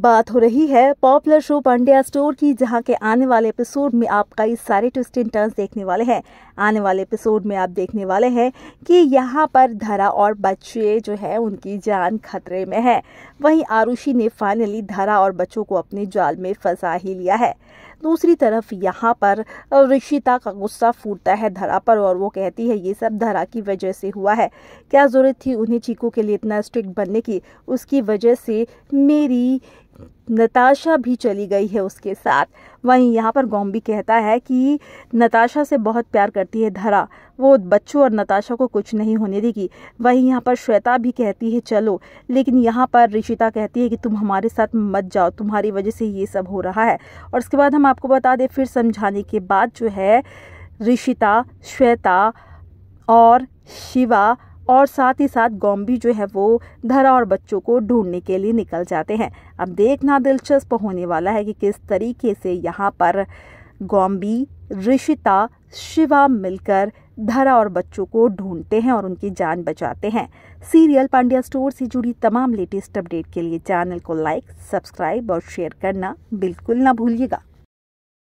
बात हो रही है पॉपुलर शो पांड्या स्टोर की जहां के आने वाले एपिसोड में आप कई सारे ट्विस्ट एंड टर्न्स देखने वाले हैं आने वाले एपिसोड में आप देखने वाले हैं कि यहां पर धरा और बच्चे जो है उनकी जान खतरे में है वहीं आरुषि ने फाइनली धरा और बच्चों को अपने जाल में फंसा ही लिया है दूसरी तरफ यहाँ पर ऋषिता का गुस्सा फूटता है धरा पर और वो कहती है ये सब धरा की वजह से हुआ है क्या ज़रूरत थी उन्हें चीकू के लिए इतना स्ट्रिक्ट बनने की उसकी वजह से मेरी नताशा भी चली गई है उसके साथ वहीं यहाँ पर गोम्बी कहता है कि नताशा से बहुत प्यार करती है धरा वो बच्चों और नताशा को कुछ नहीं होने देगी वहीं यहाँ पर श्वेता भी कहती है चलो लेकिन यहाँ पर ऋषिता कहती है कि तुम हमारे साथ मत जाओ तुम्हारी वजह से ये सब हो रहा है और उसके बाद हम आपको बता दें फिर समझाने के बाद जो है ऋषिता श्वेता और शिवा और साथ ही साथ गॉम्बी जो है वो धरा और बच्चों को ढूंढने के लिए निकल जाते हैं अब देखना दिलचस्प होने वाला है कि किस तरीके से यहाँ पर गॉम्बी ऋषिता शिवा मिलकर धरा और बच्चों को ढूंढते हैं और उनकी जान बचाते हैं सीरियल पांड्या स्टोर से जुड़ी तमाम लेटेस्ट अपडेट के लिए चैनल को लाइक सब्सक्राइब और शेयर करना बिल्कुल ना भूलिएगा